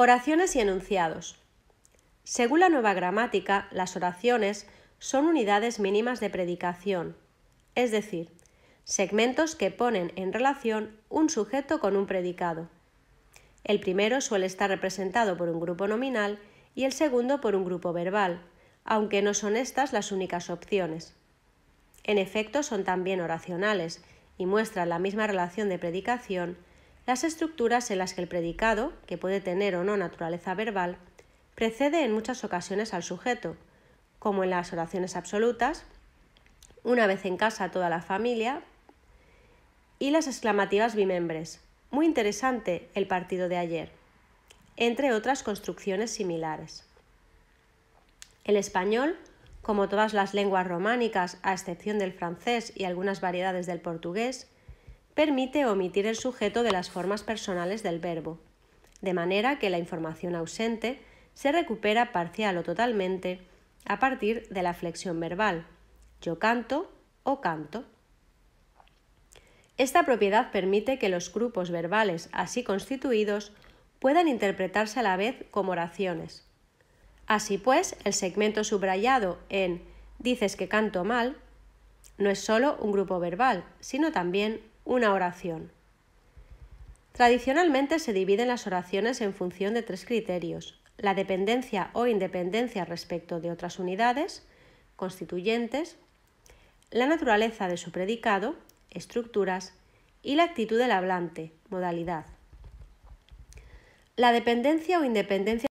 Oraciones y enunciados. Según la nueva gramática, las oraciones son unidades mínimas de predicación, es decir, segmentos que ponen en relación un sujeto con un predicado. El primero suele estar representado por un grupo nominal y el segundo por un grupo verbal, aunque no son estas las únicas opciones. En efecto, son también oracionales y muestran la misma relación de predicación las estructuras en las que el predicado, que puede tener o no naturaleza verbal, precede en muchas ocasiones al sujeto, como en las oraciones absolutas, una vez en casa toda la familia y las exclamativas bimembres. Muy interesante el partido de ayer, entre otras construcciones similares. El español, como todas las lenguas románicas, a excepción del francés y algunas variedades del portugués, permite omitir el sujeto de las formas personales del verbo, de manera que la información ausente se recupera parcial o totalmente a partir de la flexión verbal, yo canto o canto. Esta propiedad permite que los grupos verbales así constituidos puedan interpretarse a la vez como oraciones. Así pues, el segmento subrayado en dices que canto mal no es solo un grupo verbal, sino también una oración. Tradicionalmente se dividen las oraciones en función de tres criterios, la dependencia o independencia respecto de otras unidades, constituyentes, la naturaleza de su predicado, estructuras, y la actitud del hablante, modalidad. La dependencia o independencia